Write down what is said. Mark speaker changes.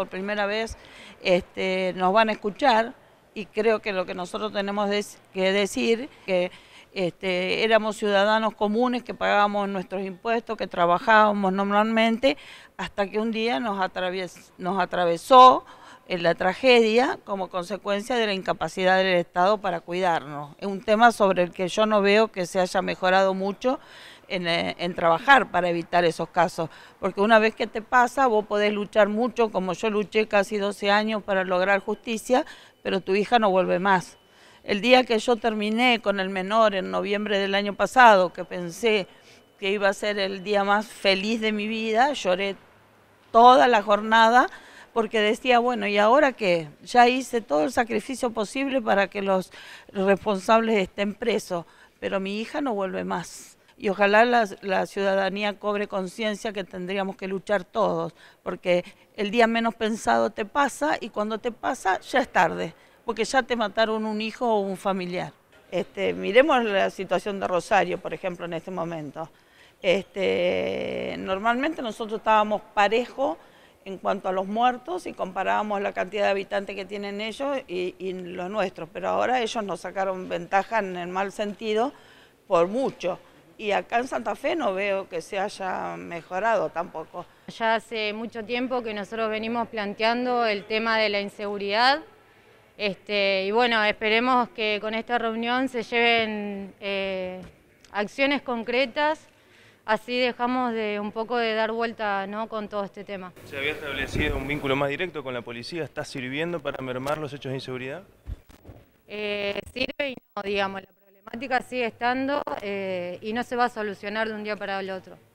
Speaker 1: por primera vez este, nos van a escuchar y creo que lo que nosotros tenemos que decir que este, éramos ciudadanos comunes que pagábamos nuestros impuestos, que trabajábamos normalmente, hasta que un día nos, nos atravesó eh, la tragedia como consecuencia de la incapacidad del Estado para cuidarnos. Es un tema sobre el que yo no veo que se haya mejorado mucho, eh, en, trabajar para evitar esos casos, porque una vez que te pasa, vos podés luchar mucho, como yo luché casi 12 años para lograr justicia, pero tu hija no vuelve más. El día que yo terminé con el menor en noviembre del año pasado, que pensé que iba a ser el día más feliz de mi vida, lloré toda la jornada porque decía, bueno, ¿y ahora qué? Ya hice todo el sacrificio posible para que los responsables estén presos, pero mi hija no vuelve más y ojalá la, ciudadanía cobre conciencia que tendríamos que luchar todos, porque el día menos pensado te pasa y cuando te pasa ya es tarde, porque ya te mataron un hijo o un familiar. Este, miremos la situación de Rosario, por ejemplo, en este momento. Este, normalmente nosotros estábamos parejo en cuanto a los muertos y comparábamos la cantidad de habitantes que tienen ellos y, y, los nuestros, pero ahora ellos nos sacaron ventaja en el mal sentido por mucho y acá en Santa Fe no
Speaker 2: veo que se haya mejorado tampoco. Ya hace mucho tiempo que nosotros venimos planteando el tema de la inseguridad este, y bueno, esperemos que con esta reunión se lleven eh, acciones concretas así dejamos de un poco de dar vuelta ¿no? con todo este tema. ¿Se había establecido un vínculo
Speaker 1: más directo con la policía? ¿Está sirviendo para mermar los hechos de inseguridad?
Speaker 2: Eh, sirve y no, digamos. La problemática sigue estando eh, y no se va a solucionar de un día para el otro.